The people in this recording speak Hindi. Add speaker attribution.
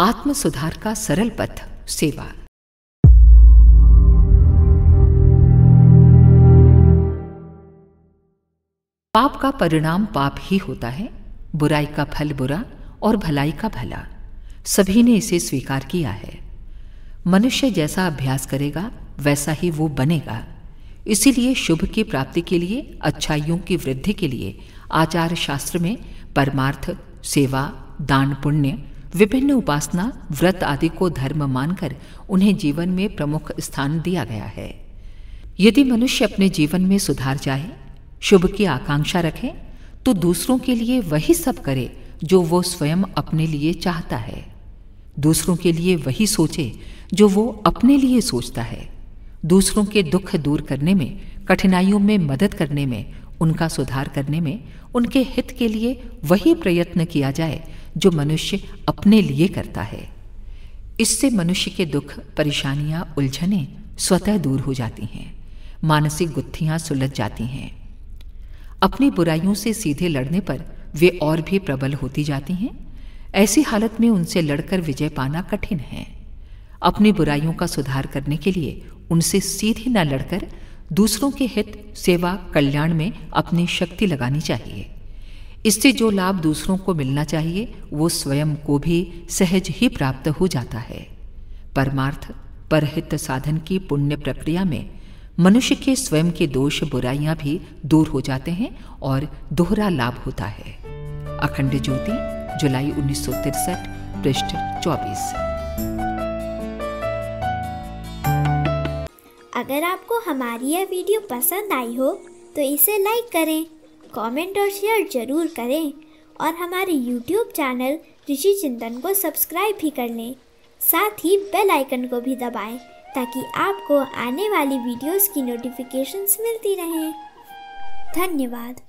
Speaker 1: आत्म सुधार का सरल पथ सेवा पाप का परिणाम पाप ही होता है बुराई का फल बुरा और भलाई का भला सभी ने इसे स्वीकार किया है मनुष्य जैसा अभ्यास करेगा वैसा ही वो बनेगा इसीलिए शुभ की प्राप्ति के लिए अच्छाइयों की वृद्धि के लिए आचार शास्त्र में परमार्थ सेवा दान पुण्य विभिन्न उपासना व्रत आदि को धर्म मानकर उन्हें जीवन में प्रमुख स्थान दिया गया है यदि मनुष्य अपने जीवन में सुधार जाए शुभ की आकांक्षा रखे तो दूसरों के लिए वही सब करे जो वो स्वयं अपने लिए चाहता है दूसरों के लिए वही सोचे जो वो अपने लिए सोचता है दूसरों के दुख दूर करने में कठिनाइयों में मदद करने में उनका सुधार करने में उनके हित के लिए वही प्रयत्न किया जाए जो मनुष्य अपने लिए करता है इससे मनुष्य के दुख परेशानियां उलझने स्वतः दूर हो जाती हैं मानसिक गुत्थियां सुलझ जाती हैं अपनी बुराइयों से सीधे लड़ने पर वे और भी प्रबल होती जाती हैं ऐसी हालत में उनसे लड़कर विजय पाना कठिन है अपनी बुराइयों का सुधार करने के लिए उनसे सीधे न लड़कर दूसरों के हित सेवा कल्याण में अपनी शक्ति लगानी चाहिए इससे जो लाभ दूसरों को मिलना चाहिए वो स्वयं को भी सहज ही प्राप्त हो जाता है परमार्थ परहित साधन की पुण्य प्रक्रिया में मनुष्य के स्वयं के दोष बुराइयां भी दूर हो जाते हैं और दोहरा लाभ होता है अखंड ज्योति जुलाई उन्नीस पृष्ठ 24
Speaker 2: अगर आपको हमारी यह वीडियो पसंद आई हो तो इसे लाइक करें कमेंट और शेयर ज़रूर करें और हमारे यूट्यूब चैनल ऋषि चिंतन को सब्सक्राइब भी कर लें साथ ही बेल आइकन को भी दबाएं ताकि आपको आने वाली वीडियोस की नोटिफिकेशंस मिलती रहें धन्यवाद